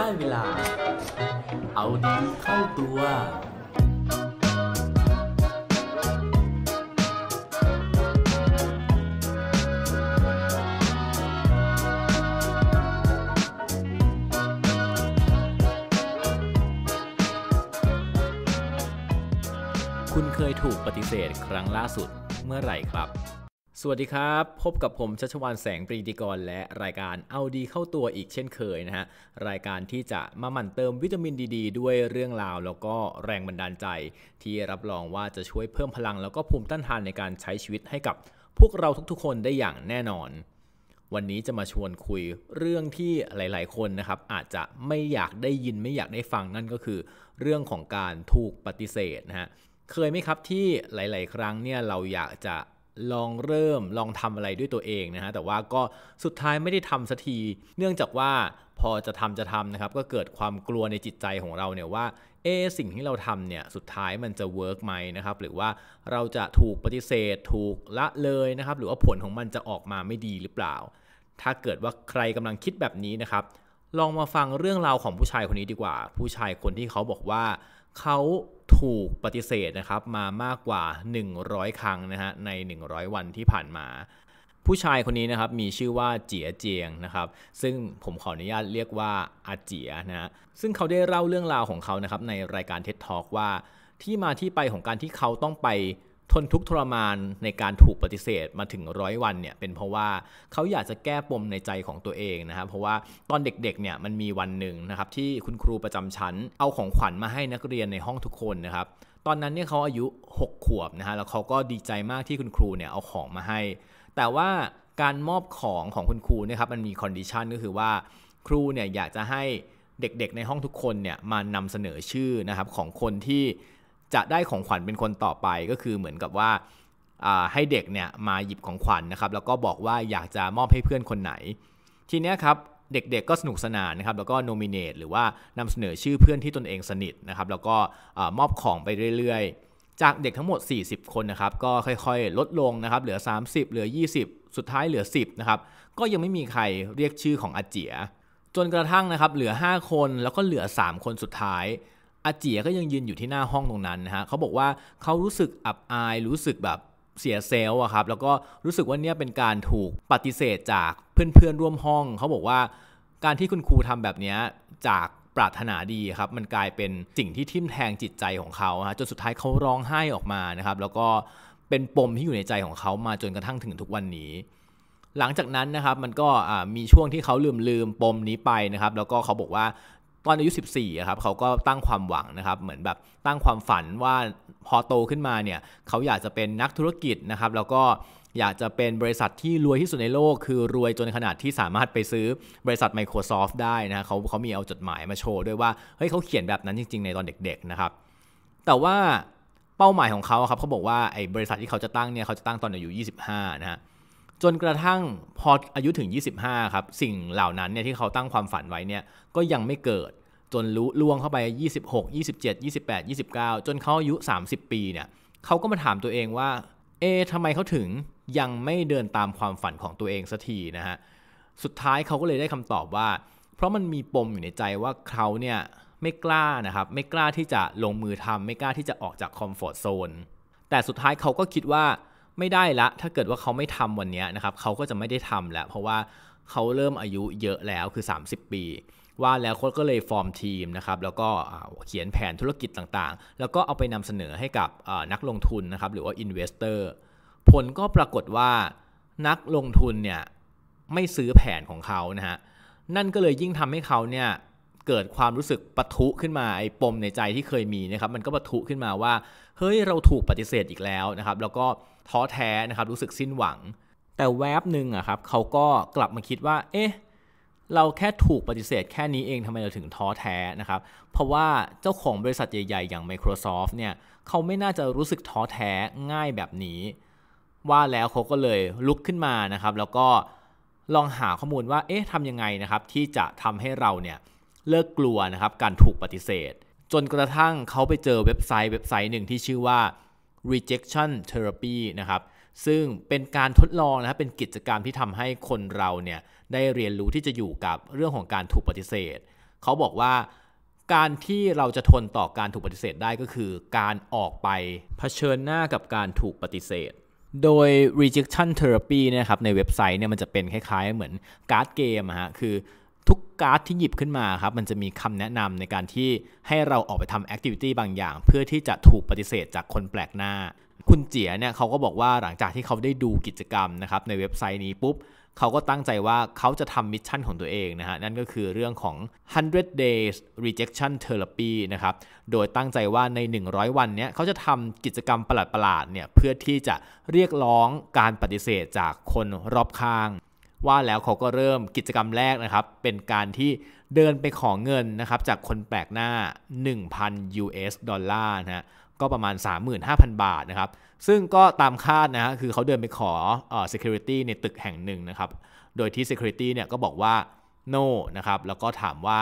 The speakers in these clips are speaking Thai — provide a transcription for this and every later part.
ได้เวลา เอาดีเข้าตัว คุณเคยถูกปฏิเสธครั้งล่าสุดเมื่อไหร่ครับสวัสดีครับ พบกับผมชัชวานแสง ปรีดีกรและรายการเอาดีเข้าตัวอีกเช่นเคยนะฮะ รายการที่จะมาหมั่นเติมวิตามินดีดด้วยเรื่องราว แล้วก็แรงบันดาลใจ ที่รับรองว่าจะช่วยเพิ่มพลังแล้วก็ภูมิต้านทานในการใช้ชีวิตให้กับพวกเราทุกๆ คนได้อย่างแน่นอน วันนี้จะมาชวนคุยเรื่องที่หลาย ๆ คนนะครับอาจจะไม่อยากได้ยินไม่อยากได้ฟังนั่นก็คือ เรื่องของการถูกปฏิเสธนะฮะ เคยไหมครับที่หลาย ๆ ครั้งเนี่ยเราอยากจะลองเริ่มลองทำอะไรด้วยตัวเองนะฮะ แต่ว่าก็สุดท้ายไม่ได้ทำสักที เนื่องจากว่าพอจะทำจะทำนะครับ ก็เกิดความกลัวในจิตใจของเราเนี่ยว่า เอสิ่งที่เราทำเนี่ยสุดท้ายมันจะเวิร์กไหมนะครับ หรือว่าเราจะถูกปฏิเสธ ถูกละเลยนะครับ หรือว่าผลของมันจะออกมาไม่ดีหรือเปล่า ถ้าเกิดว่าใครกำลังคิดแบบนี้นะครับ ลองมาฟังเรื่องราวของผู้ชายคนนี้ดีกว่า ผู้ชายคนที่เขาบอกว่าเขาถูกปฏิเสธนะครับมามากกว่า 100 ครั้งนะฮะใน 100 วันที่ผ่านมา ผู้ชายคนนี้นะครับมีชื่อว่าเจียเจียงนะครับ ซึ่งผมขออนุญาตเรียกว่าอาเจียนะฮะซึ่งเขาได้เล่าเรื่องราวของเขานะครับในรายการเท็ตท็อกว่า ที่มาที่ไปของการที่เขาต้องไปทนทุกข์ทรมานในการถูกปฏิเสธมาถึงร้อยวันเนี่ยเป็นเพราะว่าเขาอยากจะแก้ปมในใจของตัวเองนะครับ เพราะว่าตอนเด็กๆเนี่ยมันมีวันหนึ่งนะครับ ที่คุณครูประจำชั้น เอาของขวัญมาให้นักเรียนในห้องทุกคนนะครับตอนนั้นเนี่ยเขาอายุ 6 ขวบนะฮะแล้วเขาก็ดีใจมากที่คุณครูเนี่ยเอาของมาให้ แต่ว่าการมอบของของคุณครูเนี่ยครับมันมีคอนดิชันก็คือว่าครูเนี่ยอยากจะให้เด็ก ๆ ในห้องทุกคนเนี่ยมานำเสนอชื่อนะครับของคนที่จะได้ของขวัญเป็นคนต่อไปก็คือเหมือนกับว่าให้เด็กเนี่ยมาหยิบของขวัญนนะครับแล้วก็บอกว่าอยากจะมอบให้เพื่อนคนไหน ทีเนี้ยครับเด็กๆก็สนุกสนานนะครับแล้วก็โนมิเนตหรือว่านำเสนอชื่อเพื่อนที่ตนเองสนิทนะครับ แล้วก็มอบของไปเรื่อยๆ จากเด็กทั้งหมด 40 คนนะครับ ก็ค่อยๆ ลดลงนะครับ เหลือ 30 เหลือ 20 สุดท้ายเหลือ 10นะครับก็ยังไม่มีใครเรียกชื่อของอาเจีย จนกระทั่งนะครับ เหลือ 5 คนแล้วก็เหลือ 3 คนสุดท้ายอาเจียก็ยังยืนอยู่ที่หน้าห้องตรงนั้นนะฮะเขาบอกว่าเขารู้สึกอับอายรู้สึกแบบเสียเซลล์อะครับ แล้วก็รู้สึกว่าเนี่ยเป็นการถูกปฏิเสธจากเพื่อนๆร่วมห้อง เขาบอกว่าการที่คุณครูทำแบบนี้จากปรารถนาดีครับ มันกลายเป็นสิ่งที่ทิ่มแทงจิตใจของเขาจนสุดท้ายเขาร้องไห้ออกมานะครับ แล้วก็เป็นปมที่อยู่ในใจของเขามาจนกระทั่งถึงทุกวันนี้ หลังจากนั้นนะครับมันก็มีช่วงที่เขาลืมลืมปมนี้ไปนะครับ แล้วก็เขาบอกว่าตอนอายุ 14ครับเขาก็ตั้งความหวังนะครับ เหมือนแบบตั้งความฝันว่าพอโตขึ้นมาเนี่ยเขาอยากจะเป็นนักธุรกิจนะครับแล้วก็อยากจะเป็นบริษัทที่รวยที่สุดในโลก คือรวยจนขนาดที่สามารถไปซื้อบริษัท Microsoft ได้นะเขาเขามีเอาจดหมายมาโชว์ด้วยว่าเฮ้ยเขาเขียนแบบนั้นจริงๆในตอนเด็กๆนะครับ แต่ว่าเป้าหมายของเขาครับเขาบอกว่าไอ้บริษัทที่เขาจะตั้งเนี่ยเขาจะตั้งตอนอายุ25นะฮะจนกระทั่งพออายุถึง 25 ครับ สิ่งเหล่านั้นเนี่ย ที่เขาตั้งความฝันไว้เนี่ย ก็ยังไม่เกิดจนรู้ล่วงเข้าไป 26 27 28 29 จนเขาอายุ 30 ปีเนี่ยเขาก็มาถามตัวเองว่าเอ๊ทำไมเขาถึงยังไม่เดินตามความฝันของตัวเองสักทีนะฮะสุดท้ายเขาก็เลยได้คำตอบว่า เพราะมันมีปมอยู่ในใจว่าเขาเนี่ยไม่กล้านะครับไม่กล้าที่จะลงมือทำไม่กล้าที่จะออกจากคอมฟอร์ทโซนแต่สุดท้ายเขาก็คิดว่าไม่ได้ละ ถ้าเกิดว่าเขาไม่ทำวันนี้นะครับ เขาก็จะไม่ได้ทำแล้ว เพราะว่าเขาเริ่มอายุเยอะแล้ว คือ 30 ปี ว่าแล้วโค้ชก็เลยฟอร์มทีมนะครับ แล้วก็เขียนแผนธุรกิจต่าง ๆ แล้วก็เอาไปนำเสนอให้กับนักลงทุนนะครับ หรือว่าอินเวสเตอร์ ผลก็ปรากฏว่านักลงทุนเนี่ย ไม่ซื้อแผนของเขา นะฮะ นั่นก็เลยยิ่งทำให้เขาเนี่ยเกิดความรู้สึกปะทุขึ้นมา ไอ้ปม ในใจที่เคยมีนะครับ มันก็ปะทุขึ้นมาว่า เฮ้ยเราถูกปฏิเสธอีกแล้วนะครับ แล้วก็ท้อแท้นะครับ รู้สึกสิ้นหวัง แต่แวบหนึ่งอะครับเขาก็กลับมาคิดว่า เอ๊ะเราแค่ถูกปฏิเสธ แค่นี้เองทำไมเราถึงท้อแท้นะครับเพราะว่าเจ้าของบริษัทใหญ่ๆอย่าง Microsoft เนี่ยเขาไม่น่าจะรู้สึกท้อแท้ง่ายแบบนี้ ว่าแล้วเขาก็เลยลุกขึ้นมานะครับแล้วก็ลองหาข้อมูลว่าเอ๊ะทำยังไงนะครับที่จะทำให้เราเนี่ยเลิกกลัวนะครับการถูกปฏิเสธ จนกระทั่งเขาไปเจอเว็บไซต์เว็บไซต์หนึ่งที่ชื่อว่า rejection therapy นะครับ ซึ่งเป็นการทดลองนะครับเป็นกิจกรรมที่ทำให้คนเราเนี่ย ได้เรียนรู้ที่จะอยู่กับเรื่องของการถูกปฏิเสธ เขาบอกว่าการที่เราจะทนต่อการถูกปฏิเสธได้ก็คือ การออกไปเผชิญหน้ากับการถูกปฏิเสธ โดย rejection therapy นะครับ ในเว็บไซต์เนี่ยมันจะเป็นคล้าย ๆ เหมือนการ์ดเกมฮะคือทุกการ์ดที่หยิบขึ้นมาครับมันจะมีคำแนะนำในการที่ให้เราออกไปทำแอคทิวิตี้บางอย่าง เพื่อที่จะถูกปฏิเสธจากคนแปลกหน้า คุณเจียเนี่ยเขาก็บอกว่าหลังจากที่เขาได้ดูกิจกรรมนะครับในเว็บไซต์นี้ปุ๊บเขาก็ตั้งใจว่าเขาจะทำมิชชั่นของตัวเองนะฮะนั่นก็คือเรื่องของ 100 days rejection therapy นะครับโดยตั้งใจว่าใน 100 วันเนี้ยเขาจะทำกิจกรรมประหลาดๆเนี่ยเพื่อที่จะเรียกร้องการปฏิเสธจากคนรอบข้างว่าแล้วเขาก็เริ่มกิจกรรมแรกนะครับเป็นการที่เดินไปขอเงินนะครับ จากคนแปลกหน้า 1,000 US ดอลลาร์นะฮะก็ประมาณ 35,000 บาทนะครับ ซึ่งก็ตามคาดนะฮะคือเขาเดินไปขออ่อ security ในตึกแห่งหนึ่งนะครับ โดยที่ security เนี่ยก็บอกว่า no นะครับแล้วก็ถามว่า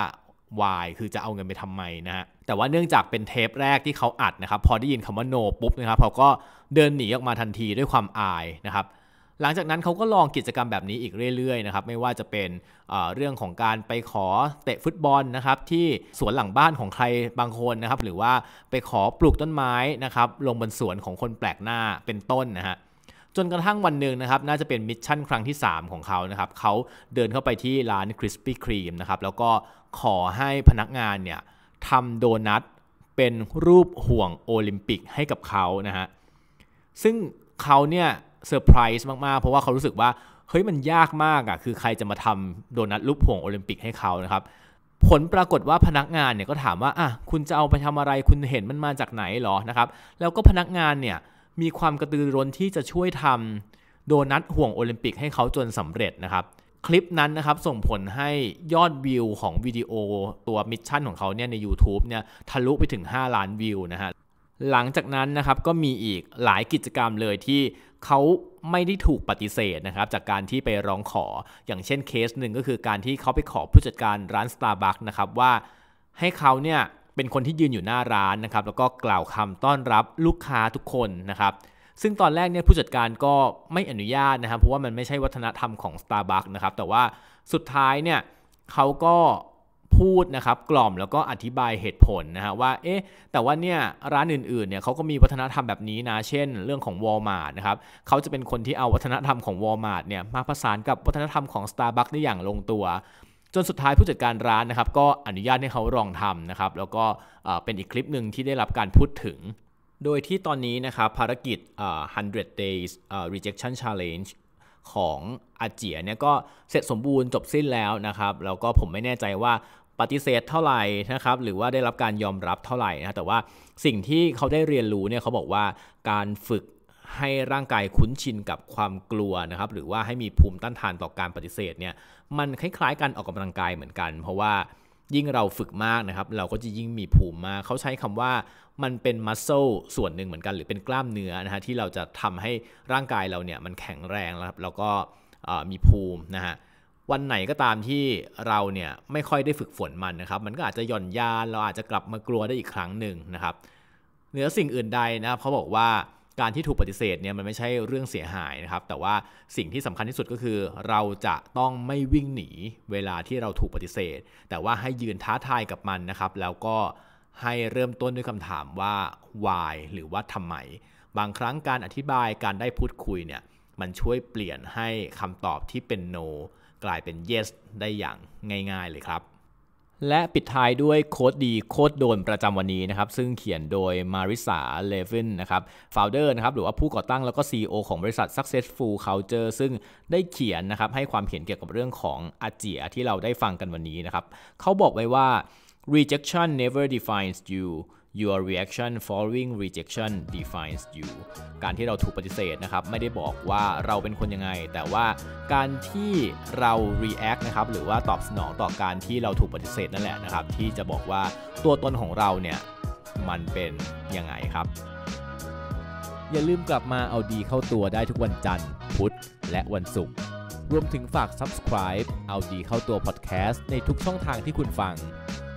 why คือจะเอาเงินไปทำไมนะฮะแต่ว่าเนื่องจากเป็นเทปแรกที่เขาอัดนะครับพอได้ยินคำว่า no ปุ๊บนะครับเขาก็เดินหนีออกมาทันทีด้วยความอายนะครับหลังจากนั้นเขาก็ลองกิจกรรมแบบนี้อีกเรื่อยๆนะครับไม่ว่าจะเป็นเรื่องของการไปขอเตะฟุตบอลนะครับที่สวนหลังบ้านของใครบางคนนะครับหรือว่าไปขอปลูกต้นไม้นะครับลงบนสวนของคนแปลกหน้าเป็นต้นนะฮะจนกระทั่งวันหนึ่งนะครับ น่าจะเป็นมิชชั่นครั้งที่ 3 ของเขานะครับเขาเดินเข้าไปที่ร้านคริสปี้ครีมนะครับแล้วก็ขอให้พนักงานเนี่ยทำโดนัทเป็นรูปห่วงโอลิมปิกให้กับเขานะฮะซึ่งเขาเนี่ยเซอร์ไพรส์มากๆ เพราะว่าเขารู้สึกว่าเฮ้ยมันยากมากอะ่ะ คือใครจะมาทำโดนัทลูกวงโอลิมปิกให้เขานะครับ ผลปรากฏว่าพนักงานเนี่ยก็ถามว่าอ่ะคุณจะเอาไปทำอะไร คุณเห็นมันมาจากไหนหรอนะครับ แล้วก็พนักงานเนี่ยมีความกระตือรือร้นที่จะช่วยทำโดนัทห่วงโอลิมปิกให้เขาจนสำเร็จนะครับ คลิปนั้นนะครับส่งผลให้ยอดวิวของวิดีโอตัวมิชชั่นของเขาเนี่ยใน u t u b e เนี่ยทะลุไปถึง 5 ล้านวิวนะฮะหลังจากนั้นนะครับก็มีอีกหลายกิจกรรมเลยที่เขาไม่ได้ถูกปฏิเสธนะครับ จากการที่ไปร้องขออย่างเช่นเคสหนึ่งก็คือการที่เขาไปขอผู้จัดการร้าน Starbucks นะครับว่าให้เขาเนี่ยเป็นคนที่ยืนอยู่หน้าร้านนะครับแล้วก็กล่าวคำต้อนรับลูกค้าทุกคนนะครับซึ่งตอนแรกเนี่ยผู้จัดการก็ไม่อนุญาตนะครับ เพราะว่ามันไม่ใช่วัฒนธรรมของ Starbucks นะครับแต่ว่าสุดท้ายเนี่ยเขาก็พูดนะครับกล่อมแล้วก็อธิบายเหตุผลนะฮะว่าเอ๊ะแต่ว่าเนี่ยร้านอื่นๆเนี่ยเขาก็มีวัฒนธรรมแบบนี้นะ เช่นเรื่องของ Walmart นะครับเขาจะเป็นคนที่เอาวัฒนธรรมของ Walmart เนี่ยมาผสานกับวัฒนธรรมของ Starbucks ได้อย่างลงตัว จนสุดท้ายผู้จัดการร้านนะครับก็อนุญาตให้เขาลองทำนะครับ แล้วก็เป็นอีกคลิปหนึ่งที่ได้รับการพูดถึง โดยที่ตอนนี้นะครับภารกิจ100 days rejection challenge ของอาเจียเนี่ยก็เสร็จสมบูรณ์จบสิ้นแล้วนะครับแล้วก็ผมไม่แน่ใจว่าปฏิเสธเท่าไหร่นะครับหรือว่าได้รับการยอมรับเท่าไหร่นะแต่ว่าสิ่งที่เขาได้เรียนรู้เนี่ยเขาบอกว่าการฝึกให้ร่างกายคุ้นชินกับความกลัวนะครับหรือว่าให้มีภูมิต้านทานต่อการปฏิเสธเนี่ยมันคล้ายๆ กันออกกำลังกายเหมือนกัน เพราะว่ายิ่งเราฝึกมากนะครับเราก็จะยิ่งมีภูมิมากเขาใช้คำว่ามันเป็นมัสเซลส่วนหนึ่งเหมือนกันหรือเป็นกล้ามเนื้อนะฮะที่เราจะทำให้ร่างกายเราเนี่ยมันแข็งแรงแล้วครับแล้วก็มีภูมินะฮะวันไหนก็ตามที่เราเนี่ยไม่ค่อยได้ฝึกฝนมันนะครับ มันก็อาจจะหย่อนยานเราอาจจะกลับมากลัวได้อีกครั้งหนึ่งนะครับ เหนือสิ่งอื่นใดนะครับเขาบอกว่าการที่ถูกปฏิเสธเนี่ยมันไม่ใช่เรื่องเสียหายนะครับ แต่ว่าสิ่งที่สำคัญที่สุดก็คือเราจะต้องไม่วิ่งหนีเวลาที่เราถูกปฏิเสธ แต่ว่าให้ยืนท้าทายกับมันนะครับ แล้วก็ให้เริ่มต้นด้วยคำถามว่า why หรือว่าทำไม บางครั้งการอธิบายการได้พูดคุยเนี่ยมันช่วยเปลี่ยนให้คำตอบที่เป็น no กลายเป็น yes ได้อย่างง่ายๆเลยครับและปิดท้ายด้วยโค้ดดีโค้ดโดนประจำวันนี้นะครับ ซึ่งเขียนโดยมาริสา เลฟินนะครับฟาเดอร์นะครับ หรือว่าผู้ก่อตั้งแล้วก็ CEO ของบริษัท Successful Culture ซึ่งได้เขียนนะครับให้ความเห็นเกี่ยวกับเรื่องของอาเจียที่เราได้ฟังกันวันนี้นะครับเขาบอกไว้ว่า rejection never defines you your reaction following rejection defines you การที่เราถูกปฏิเสธนะครับไม่ได้บอกว่าเราเป็นคนยังไง แต่ว่าการที่เรา react นะครับหรือว่าตอบสนองต่อการที่เราถูกปฏิเสธนั่นแหละนะครับที่จะบอกว่าตัวตนของเราเนี่ยมันเป็นยังไงครับ อย่าลืมกลับมาเอาดีเข้าตัวได้ทุกวันจันทร์พุธ และวันศุกร์รวมถึงฝาก subscribe เอาดีเข้าตัว podcast ในทุกช่องทางที่คุณฟัง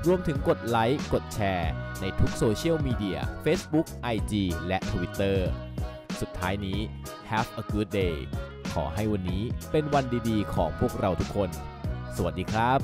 รวมถึงกดไลค์ กดแชร์ ในทุกโซเชียลมีเดีย Facebook, IG และ Twitter สุดท้ายนี้ Have a good day ขอให้วันนี้เป็นวันดีๆของพวกเราทุกคน สวัสดีครับ